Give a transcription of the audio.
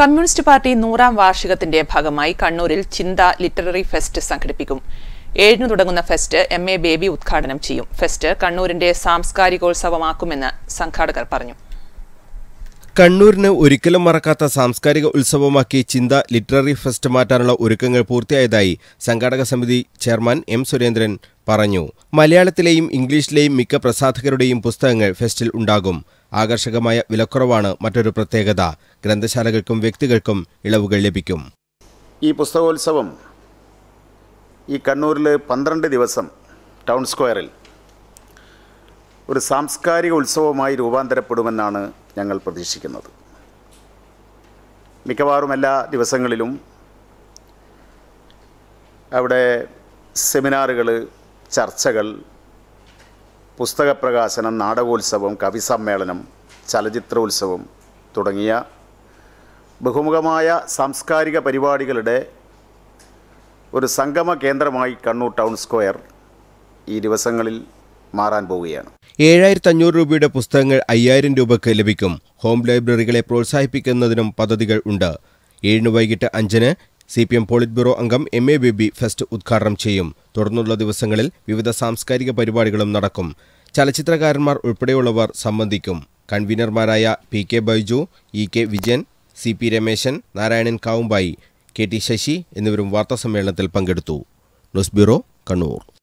communist party നൂറാം വാർഷികത്തിന്റെ ഭാഗമായി കണ്ണൂരിൽ ചിന്ത ലിറ്റററി ഫെസ്റ്റ് സംഘടിപ്പിക്കും ഏഴിന് തുടങ്ങുന്ന ഫെസ്റ്റ് എം എ ബേബി ഉദ്ഘാടനം ചെയ്യും ഫെസ്റ്റ് കണ്ണൂരിന്റെ സാംസ്കാരികോത്സവമാക്കുമെന്ന് സംഘാടകർ പറഞ്ഞു കണ്ണൂരിന് ഒരിക്കലും മറക്കാത്ത സാംസ്കാരിക ഉത്സവമാക്കി ചിന്ത ലിറ്റററി ഫെസ്റ്റ് മാറ്റാനുള്ള ഒരുക്കങ്ങൾ പൂർത്തിയായതായി സംഘാടക സമിതി ചെയർമാൻ എം സുരേന്ദ്രൻ പറഞ്ഞു മലയാളത്തിലെയും ഇംഗ്ലീഷിലെയും മിക്ക പ്രസാധകരുടെയും പുസ്തകങ്ങൾ ഫെസ്റ്റിൽ ഉണ്ടാകും ആകർഷകമായ വിലക്കുറവാണ് മറ്റൊരു പ്രത്യേകത ഗ്രന്ഥശാലകൾക്കും വ്യക്തികൾക്കും ഇളവുകൾ ലഭിക്കും ഈ പുസ്തകോത്സവം ഈ കണ്ണൂരിൽ പന്ത്രണ്ട് ദിവസം ടൗൺ സ്ക്വയറിൽ ഒരു സാംസ്കാരിക ഉത്സവമായി രൂപാന്തരപ്പെടുമെന്നാണ് ഞങ്ങൾ പ്രതീക്ഷിക്കുന്നത് മിക്കവാറും എല്ലാ ദിവസങ്ങളിലും അവിടെ സെമിനാറുകൾ ചർച്ചകൾ പുസ്തക പ്രകാശനം നാടകോത്സവം കവിസമ്മേളനം ചലച്ചിത്രോത്സവം തുടങ്ങിയ ബഹുമുഖമായ സാംസ്കാരിക പരിപാടികളുടെ ഒരു സംഗമ കേന്ദ്രമായി കണ്ണൂർ ടൗൺ സ്ക്വയർ ഈ ദിവസങ്ങളിൽ മാറാൻ പോവുകയാണ് ഏഴായിരത്തി അഞ്ഞൂറ് രൂപയുടെ പുസ്തകങ്ങൾ അയ്യായിരം രൂപയ്ക്ക് ലഭിക്കും ഹോം ലൈബ്രറികളെ പ്രോത്സാഹിപ്പിക്കുന്നതിനും പദ്ധതികൾ ഉണ്ട് ഏഴിന് വൈകിട്ട് അഞ്ചിന് C P M politburo അംഗം M A B B fest ഉദ്ഘാടനം ചെയ്യും തുടർന്നുള്ള ദിവസങ്ങളിൽ വിവിധ സാംസ്കാരിക പരിപാടികളും നടക്കും ചലച്ചിത്രകാരന്മാർ ഉൾപ്പെടെയുള്ളവർ സംബന്ധിക്കും കൺവീനർമാരായ P K Baiju E K Vijayan C P Rameshan Narayanan Kavumbayi K T Sasi എന്നിവരും വാർത്താസമ്മേളനത്തിൽ പങ്കെടുത്തു ന്യൂസ് ബ്യൂറോ കണ്ണൂർ